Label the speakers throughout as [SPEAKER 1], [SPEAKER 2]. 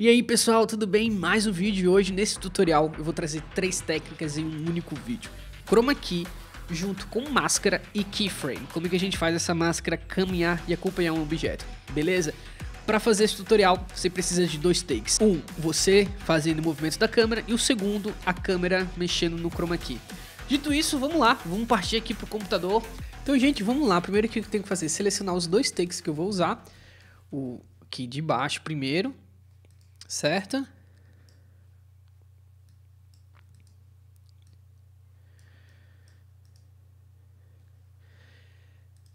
[SPEAKER 1] E aí pessoal, tudo bem? Mais um vídeo hoje nesse tutorial eu vou trazer três técnicas em um único vídeo. Chroma Key junto com máscara e keyframe. Como é que a gente faz essa máscara caminhar e acompanhar um objeto, beleza? Para fazer esse tutorial, você precisa de dois takes. Um, você fazendo o movimento da câmera e o segundo, a câmera mexendo no chroma key. Dito isso, vamos lá, vamos partir aqui pro computador. Então, gente, vamos lá. Primeiro o que eu tenho que fazer selecionar os dois takes que eu vou usar. O aqui de baixo primeiro, certo?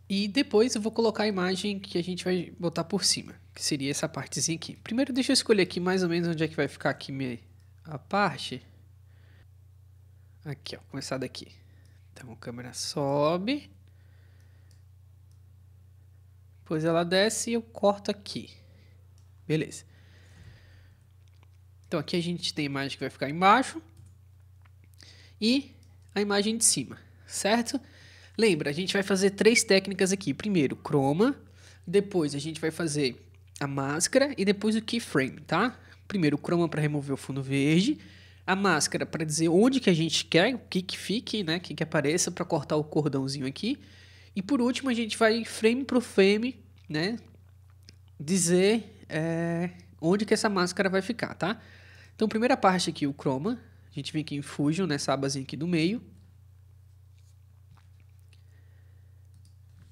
[SPEAKER 1] E depois eu vou colocar a imagem que a gente vai botar por cima, que seria essa partezinha aqui. Primeiro deixa eu escolher aqui mais ou menos onde é que vai ficar aqui a parte. Aqui, ó, começar daqui. Então a câmera sobe. Depois ela desce e eu corto aqui. Beleza. Então aqui a gente tem a imagem que vai ficar embaixo e a imagem de cima, certo? Lembra, a gente vai fazer três técnicas aqui. Primeiro, croma, depois a gente vai fazer a máscara e depois o keyframe, tá? Primeiro, chroma croma para remover o fundo verde, a máscara para dizer onde que a gente quer, o que que fique, né, O que que apareça para cortar o cordãozinho aqui. E por último, a gente vai frame por frame, né, dizer é, onde que essa máscara vai ficar, tá? Então, primeira parte aqui, o chroma. A gente vem aqui em Fusion, nessa abazinha aqui do meio.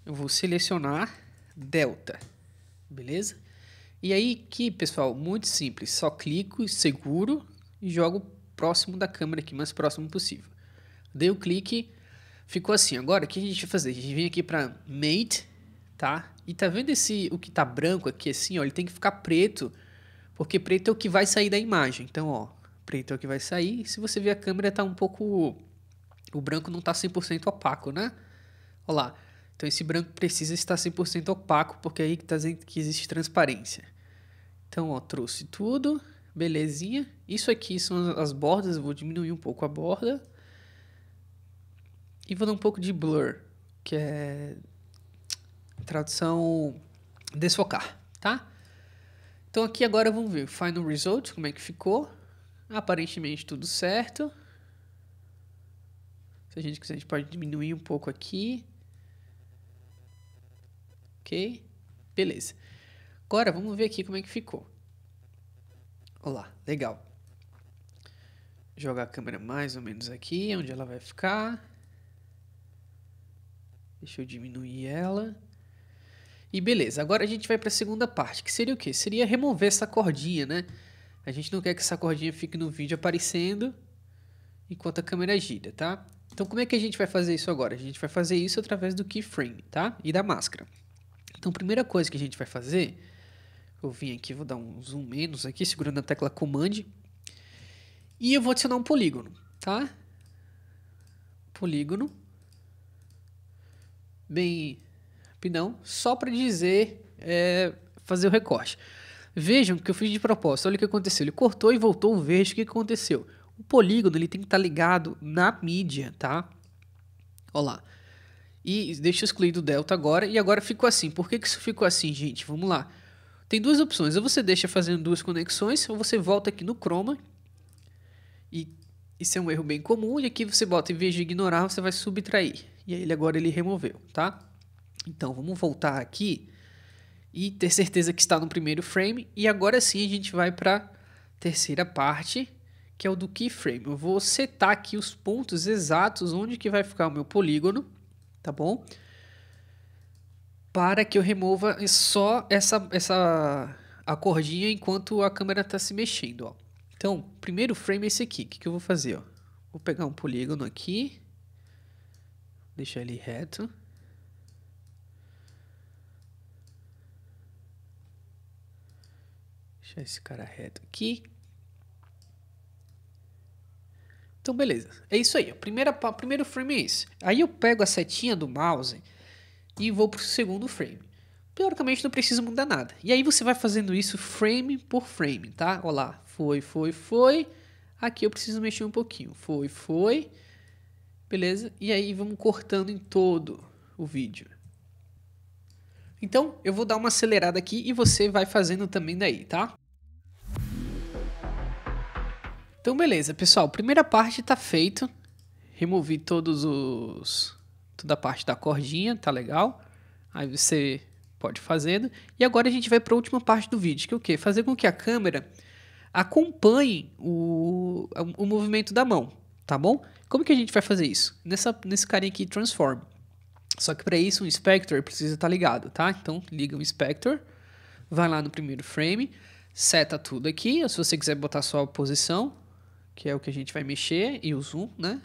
[SPEAKER 1] Eu vou selecionar delta, beleza? E aí que, pessoal, muito simples. Só clico, seguro e jogo próximo da câmera aqui, mais próximo possível. Dei o clique, ficou assim. Agora, o que a gente vai fazer? A gente vem aqui para Mate, tá? E tá vendo esse, o que tá branco aqui assim, ó? Ele tem que ficar preto porque preto é o que vai sair da imagem. Então, ó, preto é o que vai sair. Se você ver a câmera tá um pouco o branco não está 100% opaco, né? Olha lá. Então esse branco precisa estar 100% opaco, porque é aí tá que existe transparência. Então, ó, trouxe tudo, belezinha. Isso aqui são as bordas, eu vou diminuir um pouco a borda. E vou dar um pouco de blur, que é tradução desfocar, tá? Então aqui agora vamos ver o final result, como é que ficou. Aparentemente tudo certo. Se a gente quiser, a gente pode diminuir um pouco aqui. Ok? Beleza. Agora vamos ver aqui como é que ficou. Olá, legal. Jogar a câmera mais ou menos aqui, onde ela vai ficar. Deixa eu diminuir ela. E beleza, agora a gente vai para a segunda parte, que seria o quê? Seria remover essa cordinha, né? A gente não quer que essa cordinha fique no vídeo aparecendo enquanto a câmera gira, tá? Então como é que a gente vai fazer isso agora? A gente vai fazer isso através do keyframe, tá? E da máscara. Então primeira coisa que a gente vai fazer, eu vim aqui, vou dar um zoom menos aqui, segurando a tecla Command, e eu vou adicionar um polígono, tá? Polígono. Bem só para dizer, é, fazer o recorte. Vejam que eu fiz de propósito, olha o que aconteceu. Ele cortou e voltou um verde, o que aconteceu? O polígono ele tem que estar tá ligado na mídia, tá? Olha lá. E deixa eu excluir do delta agora, e agora ficou assim. Por que, que isso ficou assim, gente? Vamos lá. Tem duas opções, ou você deixa fazendo duas conexões, ou você volta aqui no chroma, e isso é um erro bem comum, e aqui você bota, em vez de ignorar, você vai subtrair. E aí ele agora ele removeu, tá? Então vamos voltar aqui e ter certeza que está no primeiro frame. E agora sim a gente vai para a terceira parte, que é o do keyframe. Eu vou setar aqui os pontos exatos onde que vai ficar o meu polígono, tá bom? Para que eu remova só essa, essa a cordinha enquanto a câmera está se mexendo, ó. Então, primeiro frame é esse aqui. O que, que eu vou fazer, ó? Vou pegar um polígono aqui. Deixar ele reto. Deixar esse cara reto aqui. Então, beleza. É isso aí. O primeiro, frame é esse. Aí eu pego a setinha do mouse e vou para o segundo frame. Teoricamente não precisa mudar nada. E aí você vai fazendo isso frame por frame, tá? Olha lá. Foi, foi, foi. Aqui eu preciso mexer um pouquinho. Foi, foi. Beleza? E aí vamos cortando em todo o vídeo. Então, eu vou dar uma acelerada aqui e você vai fazendo também daí, tá? Então, beleza, pessoal. Primeira parte tá feito. Removi todos os... Toda a parte da cordinha, tá legal. Aí você pode fazendo. E agora a gente vai para a última parte do vídeo, que é o quê? Fazer com que a câmera acompanhe o, o movimento da mão, tá bom? Como que a gente vai fazer isso? Nessa, nesse carinha aqui, Transform. Só que para isso, o um Inspector precisa estar tá ligado, tá? Então, liga o Inspector, vai lá no primeiro frame, seta tudo aqui, se você quiser botar sua posição, que é o que a gente vai mexer, e o zoom, né?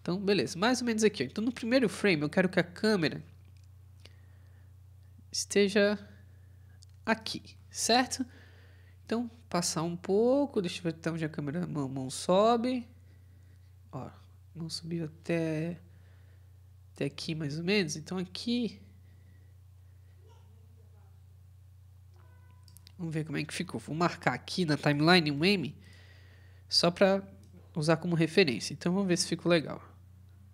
[SPEAKER 1] Então, beleza, mais ou menos aqui. Então, no primeiro frame, eu quero que a câmera esteja aqui, certo? Então, passar um pouco, deixa eu ver até então, onde a câmera, mão, mão sobe. Ó, mão subiu até, até aqui, mais ou menos. Então, aqui... Vamos ver como é que ficou. Vou marcar aqui na timeline um M só para usar como referência. Então vamos ver se ficou legal.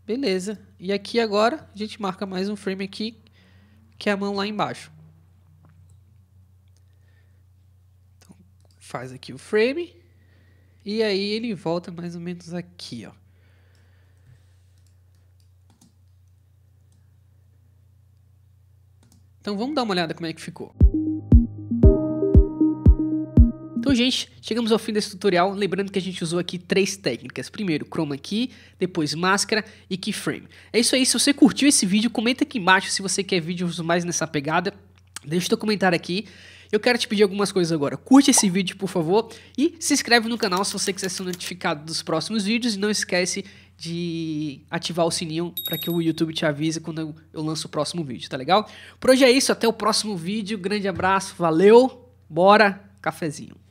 [SPEAKER 1] Beleza. E aqui agora a gente marca mais um frame aqui, que é a mão lá embaixo. Então, faz aqui o frame. E aí ele volta mais ou menos aqui, ó. Então vamos dar uma olhada como é que ficou. Bom, gente, chegamos ao fim desse tutorial, lembrando que a gente usou aqui três técnicas. Primeiro, Chroma Key, depois Máscara e Keyframe. É isso aí, se você curtiu esse vídeo, comenta aqui embaixo se você quer vídeos mais nessa pegada. Deixa o comentário aqui. Eu quero te pedir algumas coisas agora. Curte esse vídeo, por favor, e se inscreve no canal se você quiser ser notificado dos próximos vídeos. E não esquece de ativar o sininho para que o YouTube te avise quando eu, eu lanço o próximo vídeo, tá legal? Por hoje é isso, até o próximo vídeo. Grande abraço, valeu, bora, cafezinho.